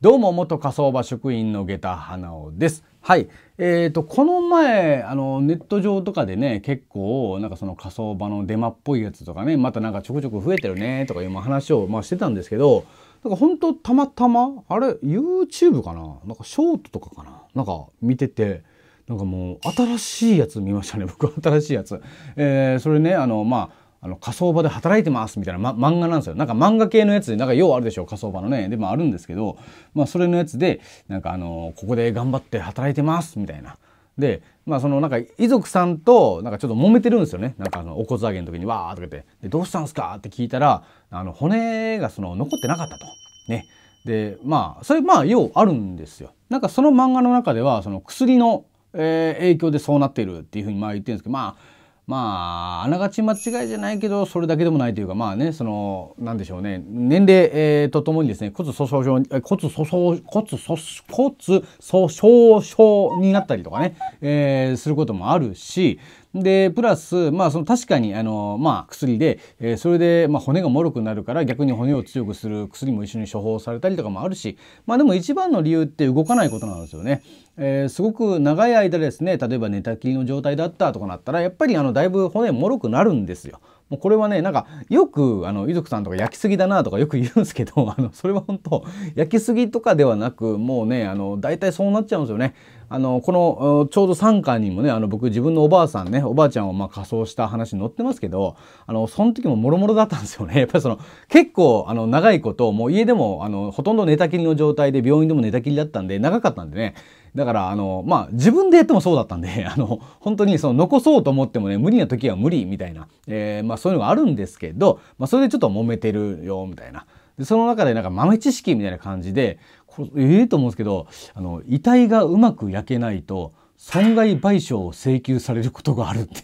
どうも元火葬場職員の下駄花尾です。はい、えーと、この前あのネット上とかでね結構なんかその火葬場のデマっぽいやつとかねまたなんかちょくちょく増えてるねとかいう話を、まあ、してたんですけどなんか本当たまたまあれ YouTube かななんかショートとかかななんか見てて。なんかもう新しいやつ見ましたね僕新しいやつ、えー、それねあのまああの火葬場で働いてますみたいな、ま、漫画なんですよ。なんか漫画系のやつで、なんかようあるでしょ、火葬場のね。でもあるんですけど、まあそれのやつで、なんかあの、ここで頑張って働いてますみたいな。で、まあそのなんか遺族さんとなんかちょっと揉めてるんですよね。なんかあのお骨上げの時にわーとか言って、で、どうしたんすかって聞いたら、あの骨がその残ってなかったと。ね。で、まあ、それまあようあるんですよ。なんかその漫画の中では、その薬の、えー、影響でそうなっているっていうふうにまあ言ってるんですけど、まあ、まあ、あながち間違いじゃないけど、それだけでもないというか、まあね、その、なんでしょうね、年齢、えー、とともにですね、骨粗鬆症、骨粗鬆、骨粗、骨粗鬆症になったりとかね、えー、することもあるし、でプラス、まあ、その確かにあの、まあ、薬で、えー、それで、まあ、骨がもろくなるから逆に骨を強くする薬も一緒に処方されたりとかもあるし、まあ、でも一番の理由って動かないことなんですよね。えー、すごく長い間ですね例えば寝たきりの状態だったとかなったらやっぱりあのだいぶ骨もろくなるんですよ。もうこれはね、なんか、よく、あの、遺族さんとか焼きすぎだなとかよく言うんですけど、あの、それは本当、焼きすぎとかではなく、もうね、あの、大体そうなっちゃうんですよね。あの、この、ちょうど3巻にもね、あの、僕自分のおばあさんね、おばあちゃんをまあ仮装した話に載ってますけど、あの、その時ももろもろだったんですよね。やっぱりその、結構、あの、長いこと、もう家でも、あの、ほとんど寝たきりの状態で、病院でも寝たきりだったんで、長かったんでね、だから、あの、まあ、自分でやってもそうだったんで、あの、本当にその残そうと思ってもね、無理な時は無理みたいな、えー、まあ、そういうのがあるんですけど、まあ、それでちょっと揉めてるよ、みたいな。で、その中でなんか豆知識みたいな感じで、これ、ええー、と思うんですけど、あの、遺体がうまく焼けないと、損害賠償を請求されることがあるって。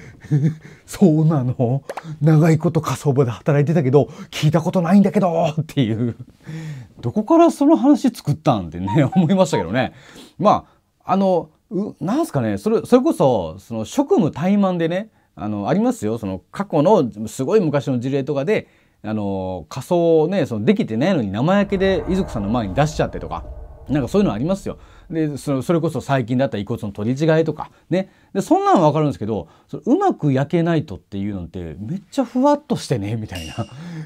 そうなの長いこと火葬場で働いてたけど、聞いたことないんだけどっていうどこからその話作ったんってね 思いましたけどねまああのなんすかねそれそれこそその職務怠慢でねあのありますよその過去のすごい昔の事例とかであの仮装をねそのできてないのに生焼けで遺族さんの前に出しちゃってとかなんかそういうのありますよ。でそのそれこそ最近だった遺骨の取り違えとかねでそんなの分かるんですけどそうまく焼けないとっていうのってめっちゃふわっとしてねみたいな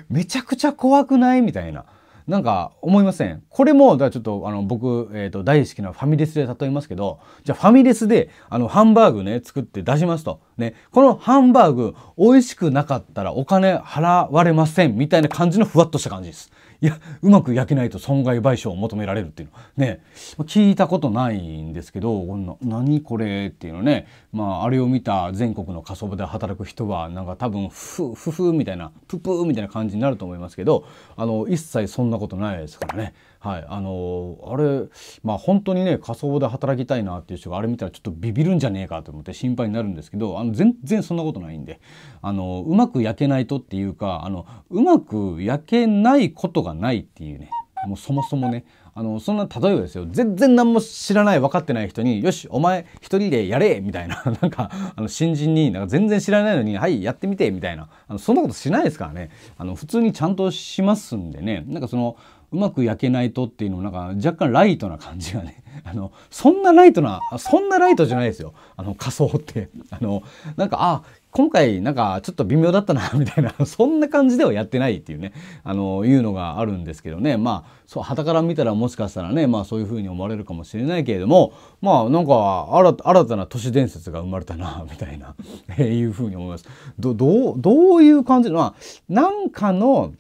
めちゃくちゃ怖くないみたいな。なんか思いませんこれもだちょっとあの僕、えー、と大好きなファミレスで例えますけどじゃあファミレスであのハンバーグね作って出しますと、ね、このハンバーグ美味しくなかったらお金払われませんみたいな感じのふわっとした感じです。いやうまく焼けないと損害賠償を求められるっていうのね聞いたことないんですけどこ何これっていうのねまああれを見た全国の火葬場で働く人はなんか多分ふふフみたいなププみたいな感じになると思いますけどあの一切そんなことないですからね。はい、あのあれ、まあ、本当にね仮想で働きたいなっていう人があれ見たらちょっとビビるんじゃねえかと思って心配になるんですけどあの全然そんなことないんであのうまく焼けないとっていうかあのうまく焼けないことがないっていうねもうそもそもねあのそんな例えばですよ全然何も知らない分かってない人に「よしお前一人でやれ!」みたいな なんかあの新人になんか全然知らないのに「はいやってみて」みたいなあのそんなことしないですからねあの普通にちゃんとしますんでねなんかそのうまく焼けないとっていうのもなんか若干ライトな感じがね あのそんなライトなそんなライトじゃないですよあの仮装って あのなんかあ今回なんかちょっと微妙だったな みたいなそんな感じではやってないっていうねあのいうのがあるんですけどねまあそう傍から見たらもしかしたらねまあそういう風に思われるかもしれないけれどもまあなんか新たな都市伝説が生まれたなみたいないう風に思います。どうどういう感じのまあなんかの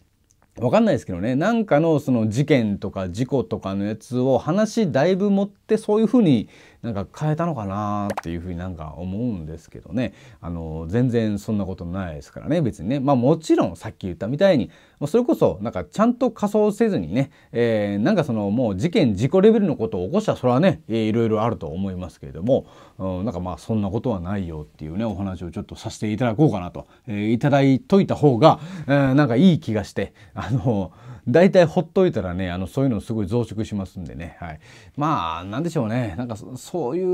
わかんないですけどねなんかのその事件とか事故とかのやつを話だいぶ持ってそういうふうになんか変えたのかなっていうふうになんか思うんですけどねあの全然そんなことないですからね別にねまあもちろんさっき言ったみたいにそれこそなんかちゃんと仮装せずにね、えー、なんかそのもう事件事故レベルのことを起こしたらそれはねいろいろあると思いますけれども、うん、なんかまあそんなことはないよっていうねお話をちょっとさせていただこうかなと、えー、いただいといた方が、えー、なんかいい気がしてあの大体ほっといたらねあのそういうのすごい増殖しますんでね、はい、まあ何でしょうねなんかそうい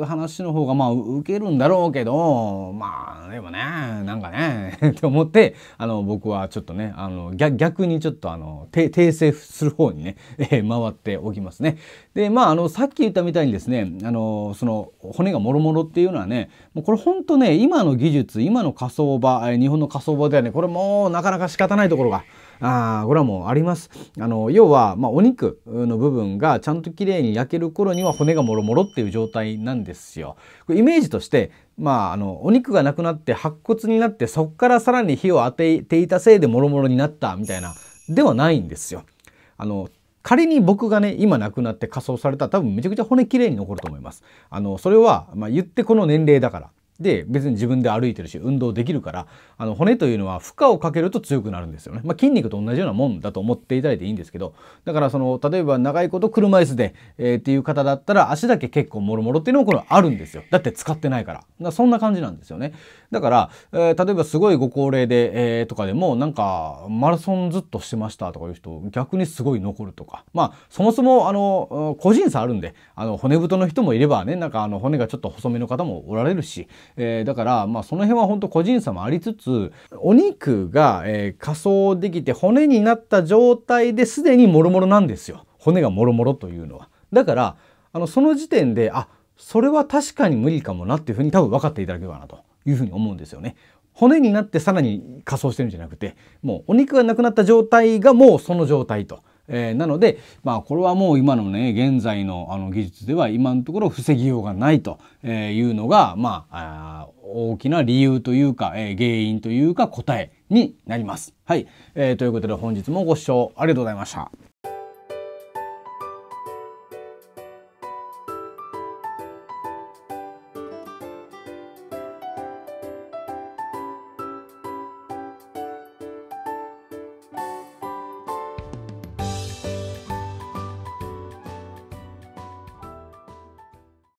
う話の方がまあ受けるんだろうけどまあでもねなんかね って思ってあの僕はちょっとねあの逆にちょっとあの訂正する方にね、え回っておきますね。でまああのさっき言ったみたいにですねあのその骨がもろもろっていうのはねもうこれほんとね今の技術今の火葬場日本の火葬場ではねこれもうなかなか仕方ないところが。あこれはもうあります。あの要は、まあ、お肉の部分がちゃんときれいに焼ける頃には骨がもろもろっていう状態なんですよ。これイメージとしてまあ、あのお肉がなくなって白骨になってそこからさらに火を当てていたせいでもろもろになったみたいなではないんですよ。あの仮に僕がね今亡くなって火葬された多分めちゃくちゃ骨きれいに残ると思います。あのそれは、まあ、言ってこの年齢だから。で別に自分で歩いてるし運動できるからあの骨というのは負荷をかけると強くなるんですよね、まあ、筋肉と同じようなもんだと思っていただいていいんですけどだからその例えば長いこと車椅子で、えー、っていう方だったら足だけ結構もろもろっていうのもこれあるんですよだって使ってないからそんな感じなんですよねだから、えー、例えばすごいご高齢で、えー、とかでもなんかマラソンずっとしてましたとかいう人逆にすごい残るとかまあそもそもあの個人差あるんであの骨太の人もいればねなんかあの骨がちょっと細めの方もおられるしえー、だから、まあ、その辺は本当個人差もありつつお肉が、えー、仮装できて骨になった状態ですでにもろもろなんですよ骨がもろもろというのは。だからあのその時点であそれは確かに無理かもなっていうふうに多分分かっていただければなというふうに思うんですよね。骨になってさらに仮装してるんじゃなくてもうお肉がなくなった状態がもうその状態と。えー、なので、まあ、これはもう今のね現在のあの技術では今のところ防ぎようがないというのが、まあ、あ大きな理由というか、えー、原因というか答えになります。はい、えー、ということで本日もご視聴ありがとうございました。